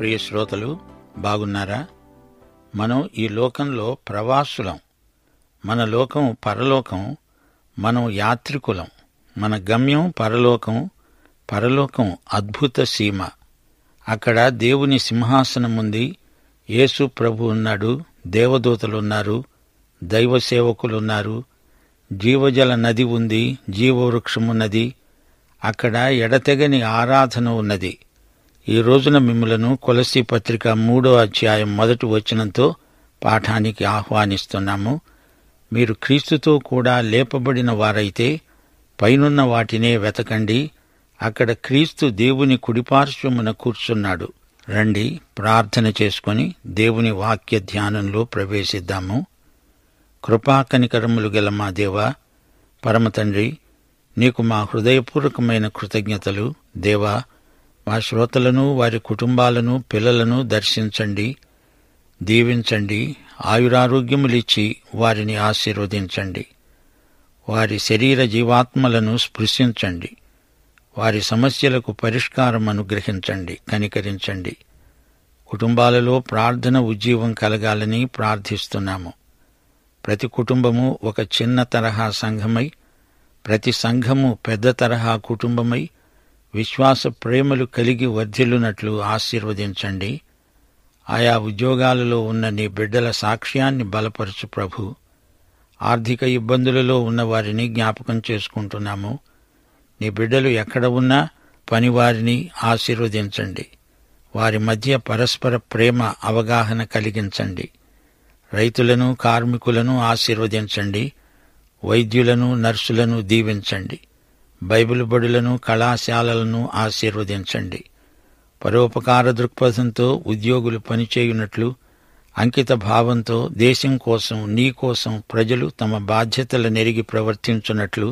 ప్రియ శ్రోతలు బాగున్నారా మనం ఈ లోకంలో ప్రవాసులం మన లోకం పరలోకం మనం యాత్రికులం మన గమ్యం పరలోకం పరలోకం అద్భుత సీమ అక్కడ దేవుని సింహాసనం ఉంది యేసు ప్రభు ఉన్నాడు దేవదూతలున్నారు దైవ సేవకులున్నారు జీవజల నది ఉంది జీవవృక్షమున్నది అక్కడ ఎడతెగని ఆరాధన ఉన్నది ఈ రోజున మిమ్మలను కొలసి పత్రిక మూడో అధ్యాయం మొదటి వచనంతో పాఠానికి ఆహ్వానిస్తున్నాము మీరు క్రీస్తుతో కూడా లేపబడిన వారైతే పైనున్న వాటినే వెతకండి అక్కడ క్రీస్తు దేవుని కుడిపార్శ్వమున కూర్చున్నాడు రండి ప్రార్థన చేసుకుని దేవుని వాక్య ధ్యానంలో ప్రవేశిద్దాము కృపాకనికరములు గల మా దేవా పరమతండ్రి నీకు మా హృదయపూర్వకమైన కృతజ్ఞతలు దేవా మా శ్రోతలను వారి కుటుంబాలను పిల్లలను దర్శించండి దీవించండి ఆయురారోగ్యములిచ్చి వారిని ఆశీర్వదించండి వారి శరీర జీవాత్మలను స్పృశించండి వారి సమస్యలకు పరిష్కారం అనుగ్రహించండి కనికరించండి కుటుంబాలలో ప్రార్థన ఉజ్జీవం కలగాలని ప్రార్థిస్తున్నాము ప్రతి కుటుంబము ఒక చిన్న తరహా సంఘమై ప్రతి సంఘము పెద్ద తరహా కుటుంబమై విశ్వాస ప్రేమలు కలిగి వర్ధిల్లునట్లు ఆశీర్వదించండి ఆయా ఉద్యోగాలలో ఉన్న నీ బిడ్డల సాక్ష్యాన్ని బలపరచు ప్రభు ఆర్థిక ఇబ్బందులలో ఉన్నవారిని జ్ఞాపకం చేసుకుంటున్నాము నీ బిడ్డలు ఎక్కడ ఉన్నా పనివారిని ఆశీర్వదించండి వారి మధ్య పరస్పర ప్రేమ అవగాహన కలిగించండి రైతులను కార్మికులను ఆశీర్వదించండి వైద్యులను నర్సులను దీవించండి బైబిల్ బడులను కళాశాలలను ఆశీర్వదించండి పరోపకార దృక్పథంతో ఉద్యోగులు పనిచేయునట్లు అంకిత భావంతో దేశం కోసం నీ కోసం ప్రజలు తమ బాధ్యతల నెరిగి ప్రవర్తించున్నట్లు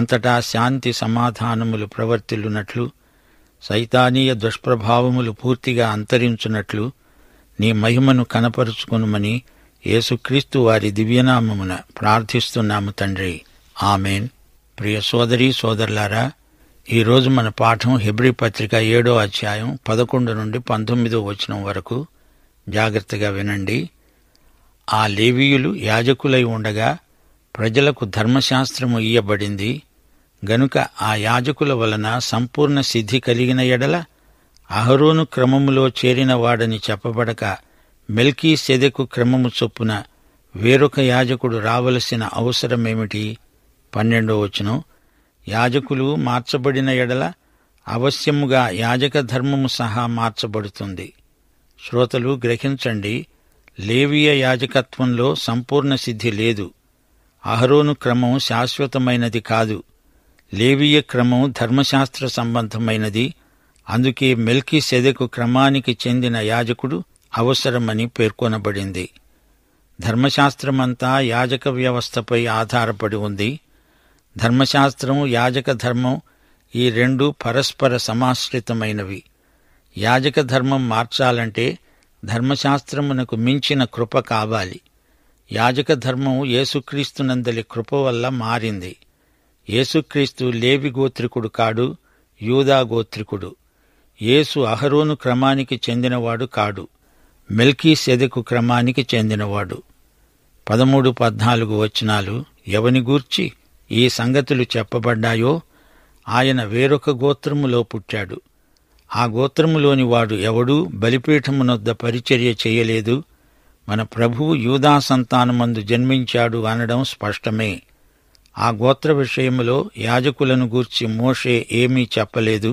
అంతటా శాంతి సమాధానములు ప్రవర్తిల్లునట్లు సైతానీయ దుష్ప్రభావములు పూర్తిగా అంతరించున్నట్లు నీ మహిమను కనపరుచుకునుమని యేసుక్రీస్తు వారి దివ్యనామమున ప్రార్థిస్తున్నాము తండ్రి ఆమెన్ ప్రియ సోదరి సోదరులారా ఈరోజు మన పాఠం హెబ్రి పత్రిక ఏడో అధ్యాయం పదకొండు నుండి పంతొమ్మిదో వచనం వరకు జాగ్రత్తగా వినండి ఆ లేవీయులు యాజకులై ఉండగా ప్రజలకు ధర్మశాస్త్రము ఇయ్యబడింది గనుక ఆ యాజకుల వలన సంపూర్ణ సిద్ధి కలిగిన ఎడల అహరోను క్రమములో చేరిన వాడని చెప్పబడక మెల్కీ సెదెకు క్రమము చొప్పున వేరొక యాజకుడు రావలసిన అవసరమేమిటి ఏమిటి పన్నెండో వచనం యాజకులు మార్చబడిన ఎడల అవశ్యముగా యాజక ధర్మము సహా మార్చబడుతుంది శ్రోతలు గ్రహించండి లేవియ యాజకత్వంలో సంపూర్ణ సిద్ధి లేదు అహరోను క్రమం శాశ్వతమైనది కాదు లేవియ క్రమం ధర్మశాస్త్ర సంబంధమైనది అందుకే మెల్కీ సెదకు క్రమానికి చెందిన యాజకుడు అవసరమని పేర్కొనబడింది ధర్మశాస్త్రమంతా యాజక వ్యవస్థపై ఆధారపడి ఉంది ధర్మశాస్త్రం యాజక ధర్మం ఈ రెండు పరస్పర సమాశ్రితమైనవి యాజక ధర్మం మార్చాలంటే ధర్మశాస్త్రమునకు మించిన కృప కావాలి యాజక ధర్మం యేసుక్రీస్తునందలి కృప వల్ల మారింది యేసుక్రీస్తు లేవి గోత్రికుడు కాడు యూదా గోత్రికుడు యేసు అహరోను క్రమానికి చెందినవాడు కాడు మెల్కీ సెదకు క్రమానికి చెందినవాడు పదమూడు పద్నాలుగు వచనాలు ఎవని గూర్చి ఈ సంగతులు చెప్పబడ్డాయో ఆయన వేరొక గోత్రములో పుట్టాడు ఆ గోత్రములోని వాడు ఎవడూ బలిపీఠమునొద్ద పరిచర్య చేయలేదు మన ప్రభువు యూదా సంతానమందు జన్మించాడు అనడం స్పష్టమే ఆ గోత్ర విషయములో యాజకులను గూర్చి మోషే ఏమీ చెప్పలేదు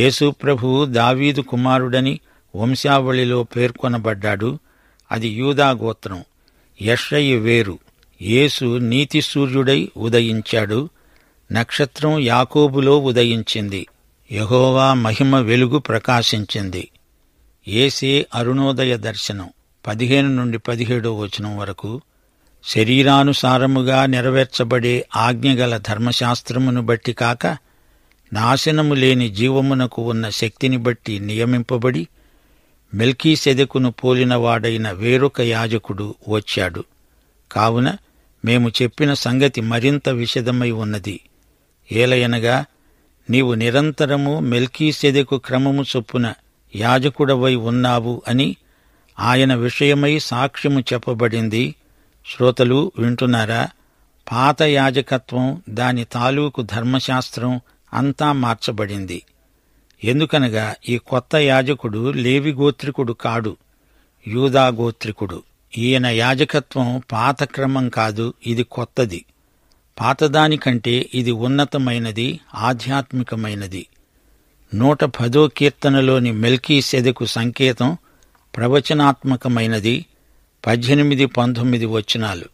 యేసు ప్రభువు దావీదు కుమారుడని వంశావళిలో పేర్కొనబడ్డాడు అది యూదా గోత్రం యషయ్య వేరు యేసు నీతి సూర్యుడై ఉదయించాడు నక్షత్రం యాకోబులో ఉదయించింది యహోవా మహిమ వెలుగు ప్రకాశించింది ఏసే అరుణోదయ దర్శనం పదిహేను నుండి పదిహేడో వచనం వరకు శరీరానుసారముగా నెరవేర్చబడే ఆజ్ఞగల ధర్మశాస్త్రమును బట్టి కాక నాశనము లేని జీవమునకు ఉన్న శక్తిని బట్టి నియమింపబడి సెదకును పోలినవాడైన వేరొక యాజకుడు వచ్చాడు కావున మేము చెప్పిన సంగతి మరింత విషదమై ఉన్నది ఏలయనగా నీవు నిరంతరము మెల్కీసెదెకు క్రమము చొప్పున యాజకుడవై ఉన్నావు అని ఆయన విషయమై సాక్ష్యము చెప్పబడింది శ్రోతలు వింటున్నారా పాత యాజకత్వం దాని తాలూకు ధర్మశాస్త్రం అంతా మార్చబడింది ఎందుకనగా ఈ కొత్త యాజకుడు లేవిగోత్రికుడు కాడు యూదాగోత్రికుడు ఈయన యాజకత్వం పాత క్రమం కాదు ఇది కొత్తది పాతదానికంటే ఇది ఉన్నతమైనది ఆధ్యాత్మికమైనది నూట పదో కీర్తనలోని మెల్కీ సెదకు సంకేతం ప్రవచనాత్మకమైనది పద్దెనిమిది పంతొమ్మిది వచనాలు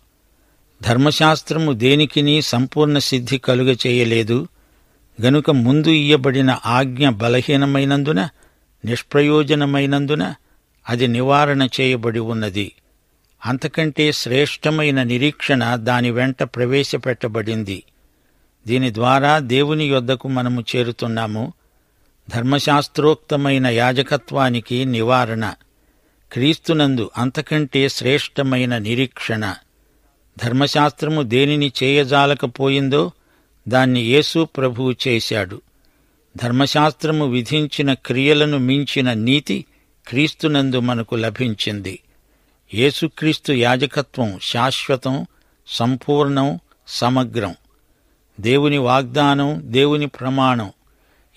ధర్మశాస్త్రము దేనికిని సంపూర్ణ సిద్ధి కలుగ చేయలేదు గనుక ముందు ఇయ్యబడిన ఆజ్ఞ బలహీనమైనందున నిష్ప్రయోజనమైనందున అది నివారణ చేయబడి ఉన్నది అంతకంటే శ్రేష్టమైన నిరీక్షణ దాని వెంట ప్రవేశపెట్టబడింది దీని ద్వారా దేవుని యొద్దకు మనము చేరుతున్నాము ధర్మశాస్త్రోక్తమైన యాజకత్వానికి నివారణ క్రీస్తునందు అంతకంటే శ్రేష్టమైన నిరీక్షణ ధర్మశాస్త్రము దేనిని చేయజాలకపోయిందో దాన్ని యేసు ప్రభువు చేశాడు ధర్మశాస్త్రము విధించిన క్రియలను మించిన నీతి క్రీస్తునందు మనకు లభించింది యేసుక్రీస్తు యాజకత్వం శాశ్వతం సంపూర్ణం సమగ్రం దేవుని వాగ్దానం దేవుని ప్రమాణం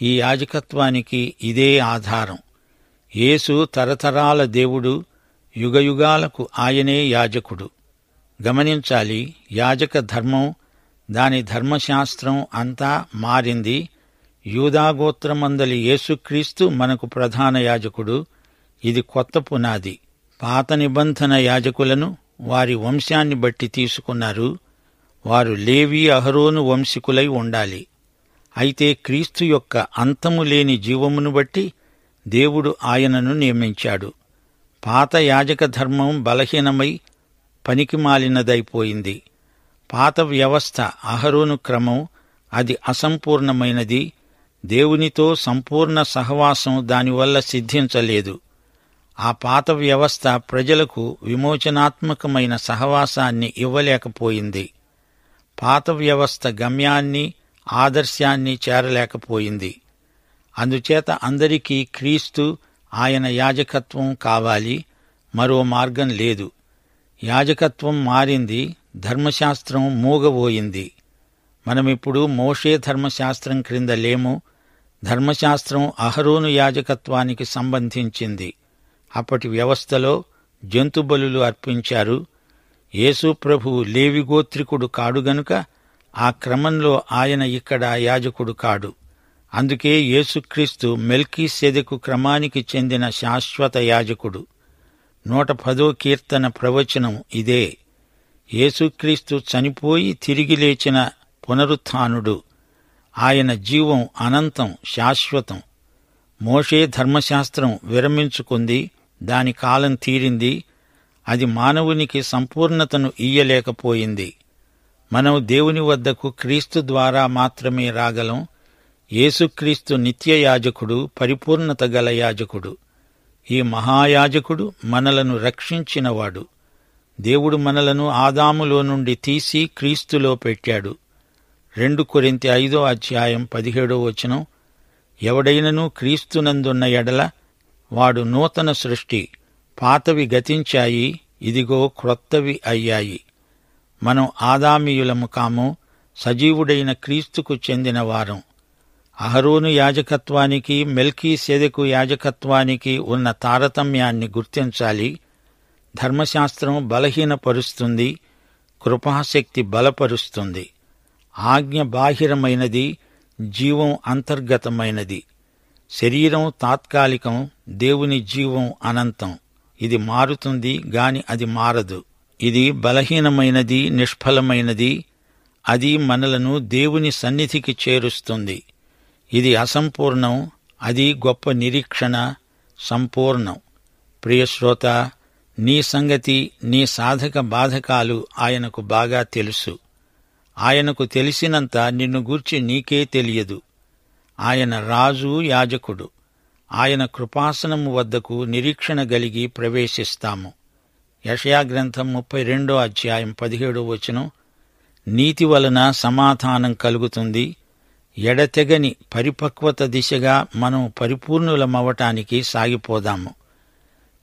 ఈ యాజకత్వానికి ఇదే ఆధారం యేసు తరతరాల దేవుడు యుగయుగాలకు ఆయనే యాజకుడు గమనించాలి యాజక ధర్మం దాని ధర్మశాస్త్రం అంతా మారింది యూదాగోత్రమందలి యేసుక్రీస్తు మనకు ప్రధాన యాజకుడు ఇది కొత్త పునాది పాత నిబంధన యాజకులను వారి వంశాన్ని బట్టి తీసుకున్నారు వారు లేవి అహరోను వంశీకులై ఉండాలి అయితే క్రీస్తు యొక్క అంతము లేని జీవమును బట్టి దేవుడు ఆయనను నియమించాడు పాత యాజక ధర్మం బలహీనమై పనికిమాలినదైపోయింది పాత వ్యవస్థ అహరోను క్రమం అది అసంపూర్ణమైనది దేవునితో సంపూర్ణ సహవాసం దానివల్ల సిద్ధించలేదు ఆ పాత వ్యవస్థ ప్రజలకు విమోచనాత్మకమైన సహవాసాన్ని ఇవ్వలేకపోయింది పాత వ్యవస్థ గమ్యాన్ని ఆదర్శాన్ని చేరలేకపోయింది అందుచేత అందరికీ క్రీస్తు ఆయన యాజకత్వం కావాలి మరో మార్గం లేదు యాజకత్వం మారింది ధర్మశాస్త్రం మూగబోయింది మనమిప్పుడు మోషే ధర్మశాస్త్రం క్రింద లేము ధర్మశాస్త్రం అహరోను యాజకత్వానికి సంబంధించింది అప్పటి వ్యవస్థలో జంతుబలులు అర్పించారు యేసు లేవిగోత్రికుడు కాడు గనుక ఆ క్రమంలో ఆయన ఇక్కడ యాజకుడు కాడు అందుకే యేసుక్రీస్తు మెల్కీ సెదకు క్రమానికి చెందిన శాశ్వత యాజకుడు నూట పదో కీర్తన ప్రవచనం ఇదే యేసుక్రీస్తు చనిపోయి తిరిగి లేచిన పునరుత్నుడు ఆయన జీవం అనంతం శాశ్వతం మోషే ధర్మశాస్త్రం విరమించుకుంది దాని కాలం తీరింది అది మానవునికి సంపూర్ణతను ఇయ్యలేకపోయింది మనం దేవుని వద్దకు క్రీస్తు ద్వారా మాత్రమే రాగలం యేసుక్రీస్తు నిత్య యాజకుడు పరిపూర్ణత గల యాజకుడు ఈ మహాయాజకుడు మనలను రక్షించినవాడు దేవుడు మనలను ఆదాములో నుండి తీసి క్రీస్తులో పెట్టాడు రెండు కొరింత ఐదో అధ్యాయం పదిహేడో వచనం ఎవడైనను క్రీస్తునందున్న ఎడల వాడు నూతన సృష్టి పాతవి గతించాయి ఇదిగో క్రొత్తవి అయ్యాయి మనం ఆదామీయులము కాము సజీవుడైన క్రీస్తుకు చెందిన వారం అహరోను యాజకత్వానికి మెల్కీ సెదకు యాజకత్వానికి ఉన్న తారతమ్యాన్ని గుర్తించాలి ధర్మశాస్త్రం బలహీనపరుస్తుంది కృపాశక్తి బలపరుస్తుంది ఆజ్ఞ బాహిరమైనది జీవం అంతర్గతమైనది శరీరం తాత్కాలికం దేవుని జీవం అనంతం ఇది మారుతుంది గాని అది మారదు ఇది బలహీనమైనది నిష్ఫలమైనది అది మనలను దేవుని సన్నిధికి చేరుస్తుంది ఇది అసంపూర్ణం అది గొప్ప నిరీక్షణ సంపూర్ణం ప్రియశ్రోత నీ సంగతి నీ సాధక బాధకాలు ఆయనకు బాగా తెలుసు ఆయనకు తెలిసినంత నిన్ను గూర్చి నీకే తెలియదు ఆయన రాజు యాజకుడు ఆయన కృపాసనము వద్దకు నిరీక్షణ గలిగి ప్రవేశిస్తాము యషయాగ్రంథం ముప్పై రెండో అధ్యాయం పదిహేడో వచనం నీతి వలన సమాధానం కలుగుతుంది ఎడతెగని పరిపక్వత దిశగా మనం పరిపూర్ణులమవటానికి సాగిపోదాము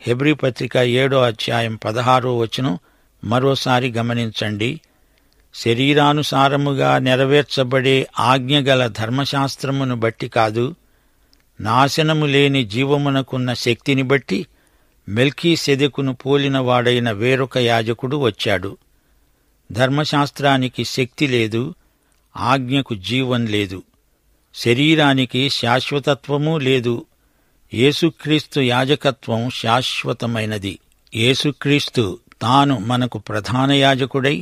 హెబ్రి పత్రిక ఏడో అధ్యాయం పదహారో వచనం మరోసారి గమనించండి శరీరానుసారముగా నెరవేర్చబడే ఆజ్ఞగల ధర్మశాస్త్రమును బట్టి కాదు నాశనము లేని జీవమునకున్న శక్తిని బట్టి మెల్కీ సెదెకును పోలినవాడైన వేరొక యాజకుడు వచ్చాడు ధర్మశాస్త్రానికి శక్తి లేదు ఆజ్ఞకు జీవం లేదు శరీరానికి శాశ్వతత్వమూ లేదు యేసుక్రీస్తు యాజకత్వం శాశ్వతమైనది యేసుక్రీస్తు తాను మనకు ప్రధాన యాజకుడై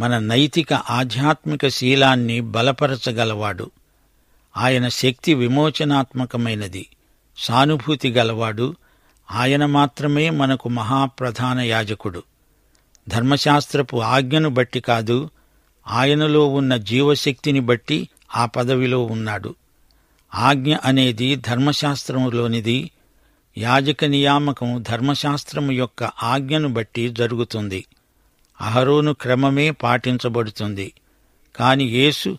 మన నైతిక ఆధ్యాత్మిక శీలాన్ని బలపరచగలవాడు ఆయన శక్తి విమోచనాత్మకమైనది సానుభూతి గలవాడు ఆయన మాత్రమే మనకు మహాప్రధాన యాజకుడు ధర్మశాస్త్రపు ఆజ్ఞను బట్టి కాదు ఆయనలో ఉన్న జీవశక్తిని బట్టి ఆ పదవిలో ఉన్నాడు ఆజ్ఞ అనేది ధర్మశాస్త్రములోనిది యాజక నియామకం ధర్మశాస్త్రము యొక్క ఆజ్ఞను బట్టి జరుగుతుంది అహరోను క్రమమే పాటించబడుతుంది కాని యేసు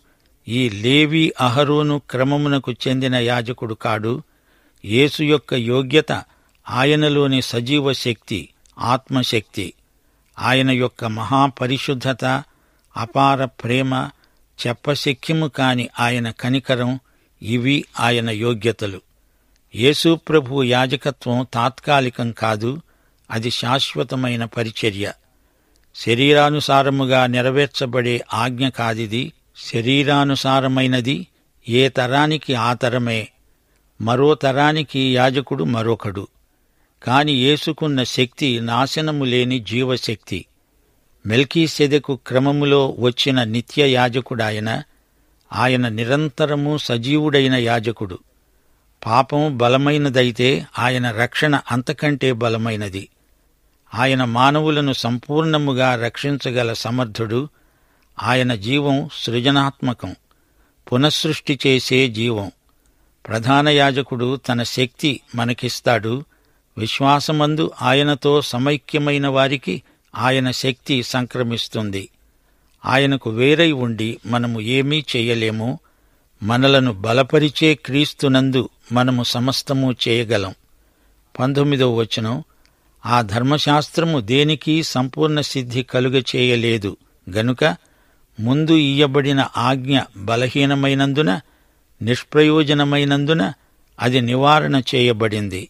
ఈ లేవి అహరోను క్రమమునకు చెందిన యాజకుడు కాడు యేసు యొక్క యోగ్యత ఆయనలోని సజీవ శక్తి ఆత్మశక్తి ఆయన యొక్క మహాపరిశుద్ధత అపార ప్రేమ చెప్పశక్యము కాని ఆయన కనికరం ఇవి ఆయన యోగ్యతలు యేసు ప్రభు యాజకత్వం తాత్కాలికం కాదు అది శాశ్వతమైన పరిచర్య శరీరానుసారముగా నెరవేర్చబడే ఆజ్ఞ కాదిది శరీరానుసారమైనది ఏ తరానికి ఆ తరమే మరో తరానికి యాజకుడు మరొకడు కాని ఏసుకున్న శక్తి నాశనము లేని జీవశక్తి సెదకు క్రమములో వచ్చిన నిత్య యాజకుడాయన ఆయన నిరంతరము సజీవుడైన యాజకుడు పాపం బలమైనదైతే ఆయన రక్షణ అంతకంటే బలమైనది ఆయన మానవులను సంపూర్ణముగా రక్షించగల సమర్థుడు ఆయన జీవం సృజనాత్మకం పునఃసృష్టి చేసే జీవం ప్రధాన యాజకుడు తన శక్తి మనకిస్తాడు విశ్వాసమందు ఆయనతో సమైక్యమైన వారికి ఆయన శక్తి సంక్రమిస్తుంది ఆయనకు వేరై ఉండి మనము ఏమీ చేయలేము మనలను బలపరిచే క్రీస్తునందు మనము సమస్తము చేయగలం పంతొమ్మిదో వచనం ఆ ధర్మశాస్త్రము దేనికి సంపూర్ణ సిద్ధి కలుగ చేయలేదు గనుక ముందు ఇయ్యబడిన ఆజ్ఞ బలహీనమైనందున నిష్ప్రయోజనమైనందున అది నివారణ చేయబడింది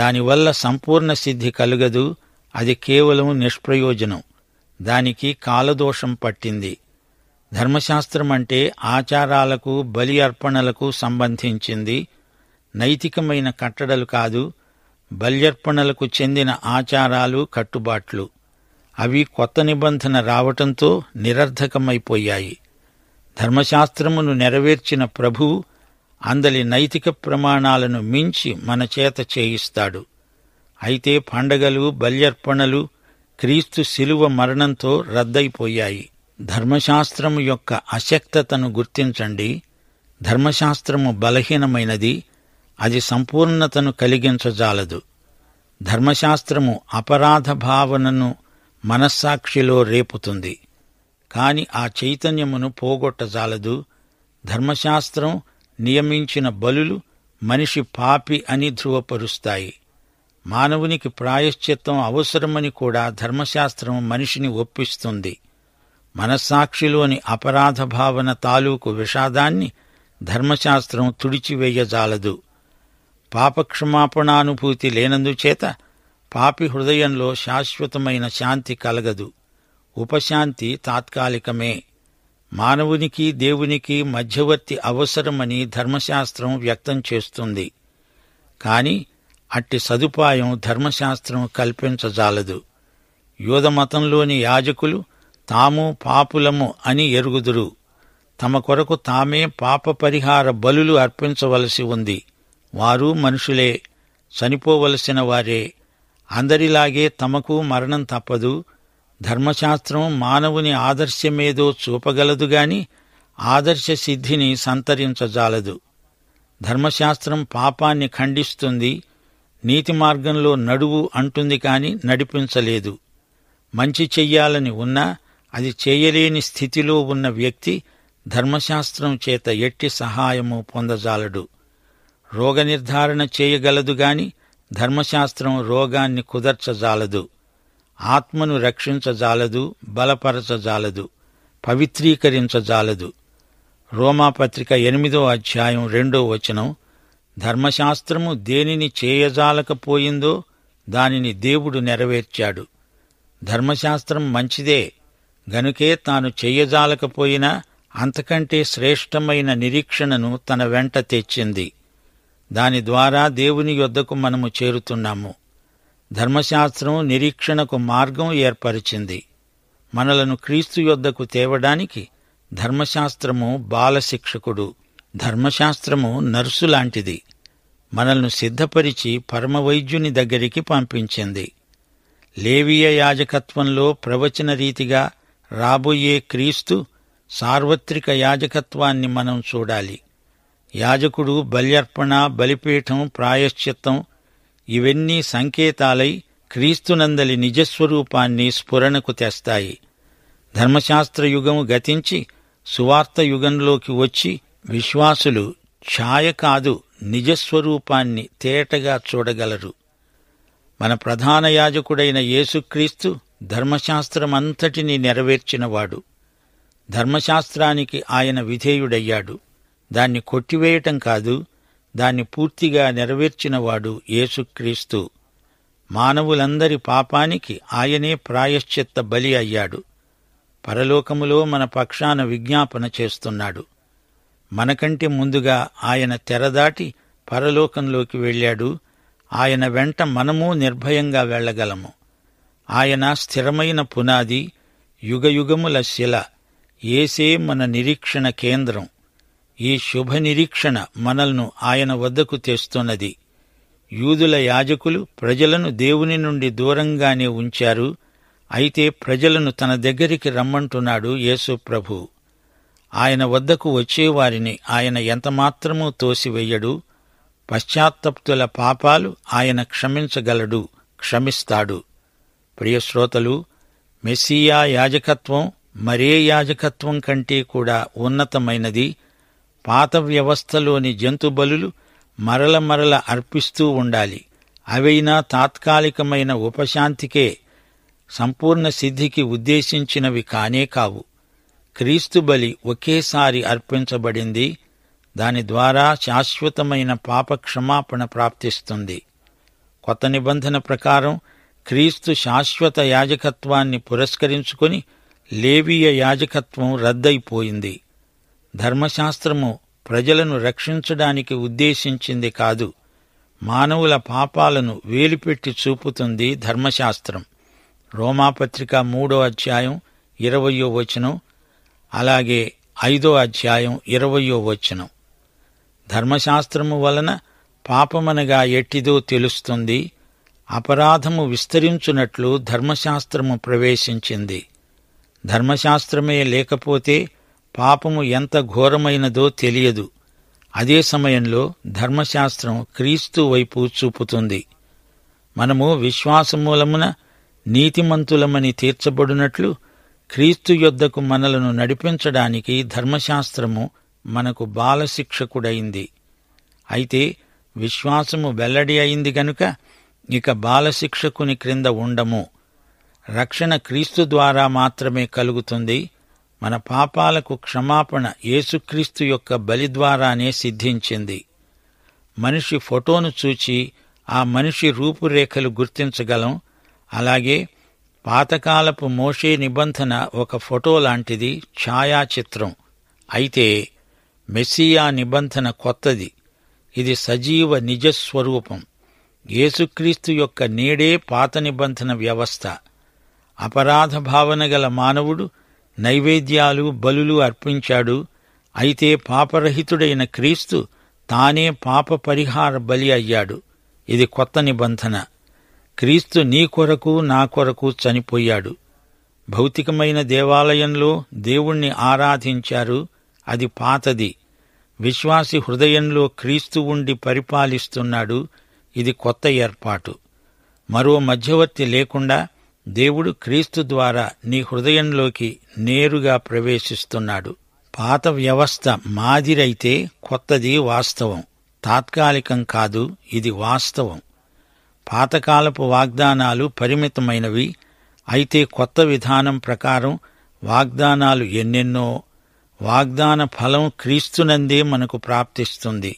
దానివల్ల సంపూర్ణ సిద్ధి కలుగదు అది కేవలం నిష్ప్రయోజనం దానికి కాలదోషం పట్టింది ధర్మశాస్త్రం అంటే ఆచారాలకు బలి అర్పణలకు సంబంధించింది నైతికమైన కట్టడలు కాదు బల్యర్పణలకు చెందిన ఆచారాలు కట్టుబాట్లు అవి కొత్త నిబంధన రావటంతో నిరర్ధకమైపోయాయి ధర్మశాస్త్రమును నెరవేర్చిన ప్రభువు అందలి నైతిక ప్రమాణాలను మించి మన చేత చేయిస్తాడు అయితే పండగలు బల్యర్పణలు క్రీస్తు శిలువ మరణంతో రద్దయిపోయాయి ధర్మశాస్త్రము యొక్క అశక్తతను గుర్తించండి ధర్మశాస్త్రము బలహీనమైనది అది సంపూర్ణతను కలిగించజాలదు ధర్మశాస్త్రము అపరాధ భావనను మనస్సాక్షిలో రేపుతుంది కాని ఆ చైతన్యమును పోగొట్టజాలదు ధర్మశాస్త్రం నియమించిన బలులు మనిషి పాపి అని ధృవపరుస్తాయి మానవునికి ప్రాయశ్చిత్తం అవసరమని కూడా ధర్మశాస్త్రం మనిషిని ఒప్పిస్తుంది మనస్సాక్షిలోని అపరాధ భావన తాలూకు విషాదాన్ని ధర్మశాస్త్రం తుడిచివేయజాలదు పాపక్షమాపణానుభూతి లేనందుచేత పాపి హృదయంలో శాశ్వతమైన శాంతి కలగదు ఉపశాంతి తాత్కాలికమే మానవునికి దేవునికి మధ్యవర్తి అవసరమని ధర్మశాస్త్రం వ్యక్తం చేస్తుంది కాని అట్టి సదుపాయం ధర్మశాస్త్రం కల్పించజాలదు యూధమతంలోని యాజకులు తాము పాపులము అని ఎరుగుదురు తమ కొరకు తామే పాప పరిహార బలులు అర్పించవలసి ఉంది వారు మనుషులే చనిపోవలసిన వారే అందరిలాగే తమకు మరణం తప్పదు ధర్మశాస్త్రం మానవుని ఆదర్శమేదో చూపగలదు గాని ఆదర్శ సిద్ధిని సంతరించజాలదు ధర్మశాస్త్రం పాపాన్ని ఖండిస్తుంది నీతి మార్గంలో నడువు అంటుంది కాని నడిపించలేదు మంచి చెయ్యాలని ఉన్నా అది చేయలేని స్థితిలో ఉన్న వ్యక్తి ధర్మశాస్త్రం చేత ఎట్టి సహాయము పొందజాలడు రోగనిర్ధారణ చేయగలదు గాని ధర్మశాస్త్రం రోగాన్ని కుదర్చజాలదు ఆత్మను రక్షించజాలదు బలపరచజాలదు పవిత్రీకరించజాలదు రోమాపత్రిక ఎనిమిదో అధ్యాయం రెండో వచనం ధర్మశాస్త్రము దేనిని చేయజాలకపోయిందో దానిని దేవుడు నెరవేర్చాడు ధర్మశాస్త్రం మంచిదే గనుకే తాను చెయ్యజాలకపోయినా అంతకంటే శ్రేష్టమైన నిరీక్షణను తన వెంట తెచ్చింది దాని ద్వారా దేవుని యొద్దకు మనము చేరుతున్నాము ధర్మశాస్త్రం నిరీక్షణకు మార్గం ఏర్పరిచింది మనలను క్రీస్తు యొద్దకు తేవడానికి ధర్మశాస్త్రము బాలశిక్షకుడు ధర్మశాస్త్రము నర్సు లాంటిది మనల్ని సిద్ధపరిచి పరమవైద్యుని దగ్గరికి పంపించింది లేవీయ యాజకత్వంలో ప్రవచన రీతిగా రాబోయే క్రీస్తు సార్వత్రిక యాజకత్వాన్ని మనం చూడాలి యాజకుడు బల్యర్పణ బలిపీఠం ప్రాయశ్చిత్తం ఇవన్నీ సంకేతాలై క్రీస్తునందలి నిజస్వరూపాన్ని స్ఫురణకు తెస్తాయి ధర్మశాస్త్రయుగము గతించి సువార్తయుగంలోకి వచ్చి విశ్వాసులు ఛాయ కాదు నిజస్వరూపాన్ని తేటగా చూడగలరు మన ప్రధాన యాజకుడైన యేసుక్రీస్తు ధర్మశాస్త్రమంతటినీ నెరవేర్చినవాడు ధర్మశాస్త్రానికి ఆయన విధేయుడయ్యాడు దాన్ని కొట్టివేయటం కాదు దాన్ని పూర్తిగా నెరవేర్చినవాడు యేసుక్రీస్తు మానవులందరి పాపానికి ఆయనే ప్రాయశ్చిత్త బలి అయ్యాడు పరలోకములో మన పక్షాన విజ్ఞాపన చేస్తున్నాడు మనకంటే ముందుగా ఆయన తెరదాటి పరలోకంలోకి వెళ్ళాడు ఆయన వెంట మనము నిర్భయంగా వెళ్ళగలము ఆయన స్థిరమైన పునాది యుగయుగముల శిల ఏసే మన నిరీక్షణ కేంద్రం ఈ శుభ నిరీక్షణ మనల్ను ఆయన వద్దకు తెస్తున్నది యూదుల యాజకులు ప్రజలను దేవుని నుండి దూరంగానే ఉంచారు అయితే ప్రజలను తన దగ్గరికి రమ్మంటున్నాడు యేసు ప్రభు ఆయన వద్దకు వచ్చేవారిని ఆయన ఎంతమాత్రమూ తోసివెయ్యడు పశ్చాత్తప్తుల పాపాలు ఆయన క్షమించగలడు క్షమిస్తాడు ప్రియశ్రోతలు మెస్సియా యాజకత్వం మరే యాజకత్వం కంటే కూడా ఉన్నతమైనది పాత వ్యవస్థలోని జంతుబలులు మరల మరల అర్పిస్తూ ఉండాలి అవైనా తాత్కాలికమైన ఉపశాంతికే సంపూర్ణ సిద్ధికి ఉద్దేశించినవి కానే కావు క్రీస్తు బలి ఒకేసారి అర్పించబడింది దాని ద్వారా శాశ్వతమైన పాప క్షమాపణ ప్రాప్తిస్తుంది కొత్త నిబంధన ప్రకారం క్రీస్తు శాశ్వత యాజకత్వాన్ని పురస్కరించుకుని లేవీయ యాజకత్వం రద్దయిపోయింది ధర్మశాస్త్రము ప్రజలను రక్షించడానికి ఉద్దేశించింది కాదు మానవుల పాపాలను వేలిపెట్టి చూపుతుంది ధర్మశాస్త్రం రోమాపత్రిక మూడో అధ్యాయం ఇరవయో వచనం అలాగే ఐదో అధ్యాయం ఇరవయో వచనం ధర్మశాస్త్రము వలన పాపమనగా ఎట్టిదో తెలుస్తుంది అపరాధము విస్తరించునట్లు ధర్మశాస్త్రము ప్రవేశించింది ధర్మశాస్త్రమే లేకపోతే పాపము ఎంత ఘోరమైనదో తెలియదు అదే సమయంలో ధర్మశాస్త్రం క్రీస్తు వైపు చూపుతుంది మనము విశ్వాసమూలమున నీతిమంతులమని తీర్చబడినట్లు క్రీస్తు యొద్దకు మనలను నడిపించడానికి ధర్మశాస్త్రము మనకు బాలశిక్షకుడైంది అయితే విశ్వాసము వెల్లడి అయింది గనుక ఇక బాలశిక్షకుని క్రింద ఉండము రక్షణ క్రీస్తు ద్వారా మాత్రమే కలుగుతుంది మన పాపాలకు క్షమాపణ యేసుక్రీస్తు యొక్క బలి ద్వారానే సిద్ధించింది మనిషి ఫోటోను చూచి ఆ మనిషి రూపురేఖలు గుర్తించగలం అలాగే పాతకాలపు మోషే నిబంధన ఒక ఫోటో లాంటిది ఛాయాచిత్రం అయితే మెస్సియా నిబంధన కొత్తది ఇది సజీవ నిజస్వరూపం యేసుక్రీస్తు యొక్క నీడే పాత నిబంధన వ్యవస్థ అపరాధ భావన గల మానవుడు నైవేద్యాలు బలులు అర్పించాడు అయితే పాపరహితుడైన క్రీస్తు తానే పాప పరిహార బలి అయ్యాడు ఇది కొత్త నిబంధన క్రీస్తు నీ కొరకు నా కొరకు చనిపోయాడు భౌతికమైన దేవాలయంలో దేవుణ్ణి ఆరాధించారు అది పాతది విశ్వాసి హృదయంలో క్రీస్తు ఉండి పరిపాలిస్తున్నాడు ఇది కొత్త ఏర్పాటు మరో మధ్యవర్తి లేకుండా దేవుడు క్రీస్తు ద్వారా నీ హృదయంలోకి నేరుగా ప్రవేశిస్తున్నాడు పాత వ్యవస్థ మాదిరైతే కొత్తది వాస్తవం తాత్కాలికం కాదు ఇది వాస్తవం పాతకాలపు వాగ్దానాలు పరిమితమైనవి అయితే కొత్త విధానం ప్రకారం వాగ్దానాలు ఎన్నెన్నో వాగ్దాన ఫలం క్రీస్తునందే మనకు ప్రాప్తిస్తుంది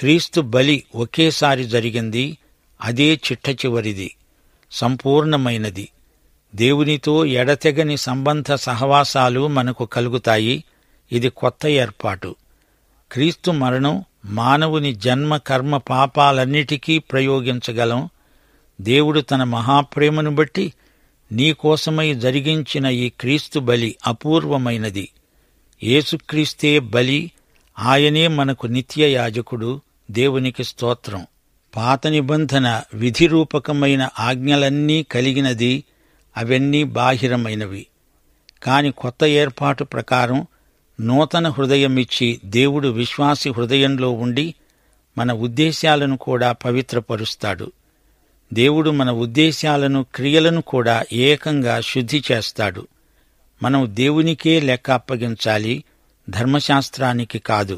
క్రీస్తు బలి ఒకేసారి జరిగింది అదే చిట్ట చివరిది సంపూర్ణమైనది దేవునితో ఎడతెగని సంబంధ సహవాసాలు మనకు కలుగుతాయి ఇది కొత్త ఏర్పాటు క్రీస్తు మరణం మానవుని జన్మ కర్మ పాపాలన్నిటికీ ప్రయోగించగలం దేవుడు తన మహాప్రేమను బట్టి నీకోసమై జరిగించిన ఈ క్రీస్తు బలి అపూర్వమైనది యేసుక్రీస్తే బలి ఆయనే మనకు నిత్య యాజకుడు దేవునికి స్తోత్రం పాత నిబంధన విధిరూపకమైన ఆజ్ఞలన్నీ కలిగినది అవన్నీ బాహిరమైనవి కాని కొత్త ఏర్పాటు ప్రకారం నూతన హృదయమిచ్చి దేవుడు విశ్వాసి హృదయంలో ఉండి మన ఉద్దేశ్యాలను కూడా పవిత్రపరుస్తాడు దేవుడు మన ఉద్దేశ్యాలను క్రియలను కూడా ఏకంగా శుద్ధి చేస్తాడు మనం దేవునికే లెక్క అప్పగించాలి ధర్మశాస్త్రానికి కాదు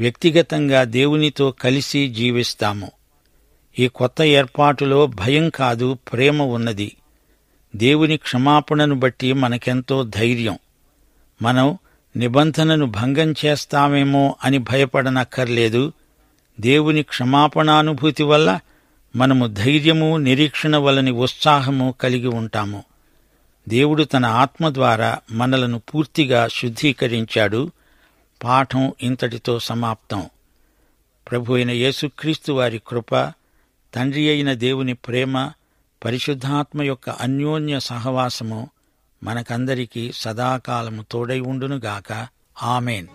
వ్యక్తిగతంగా దేవునితో కలిసి జీవిస్తాము ఈ కొత్త ఏర్పాటులో భయం కాదు ప్రేమ ఉన్నది దేవుని క్షమాపణను బట్టి మనకెంతో ధైర్యం మనం నిబంధనను భంగం చేస్తామేమో అని భయపడనక్కర్లేదు దేవుని క్షమాపణానుభూతి వల్ల మనము ధైర్యము నిరీక్షణ వలని ఉత్సాహము కలిగి ఉంటాము దేవుడు తన ఆత్మ ద్వారా మనలను పూర్తిగా శుద్ధీకరించాడు పాఠం ఇంతటితో సమాప్తం ప్రభు అయిన యేసుక్రీస్తు వారి కృప తండ్రి అయిన దేవుని ప్రేమ పరిశుద్ధాత్మ యొక్క అన్యోన్య సహవాసము మనకందరికీ సదాకాలము తోడై ఉండునుగాక ఆమెన్